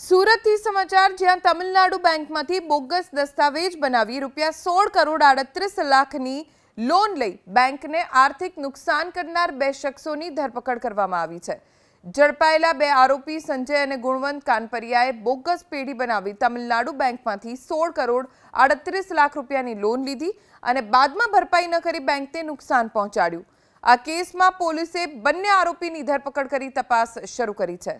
સુરતથી સમાચાર જ્યાં તમિલનાડુ બેંકમાંથી બોગસ દસ્તાવેજ બનાવી રૂપિયા 16 કરોડ 38 લાખની લોન લઈ બેંકને આર્થિક નુકસાન કરનાર બે શખસોની ધરપકડ કરવામાં આવી છે. જરપાયેલા બે આરોપી સંજય અને ગુણવંત કાનપરિયાએ બોગસ પેઢી બનાવી તમિલનાડુ બેંકમાંથી 16 કરોડ 38 લાખ રૂપિયાની લોન લીધી અને બાદમાં ભરપાઈ ન કરી બેંકને નુકસાન પહોંચાડ્યું. આ કેસમાં પોલીસે બંને આરોપીની ધરપકડ કરી તપાસ શરૂ કરી છે.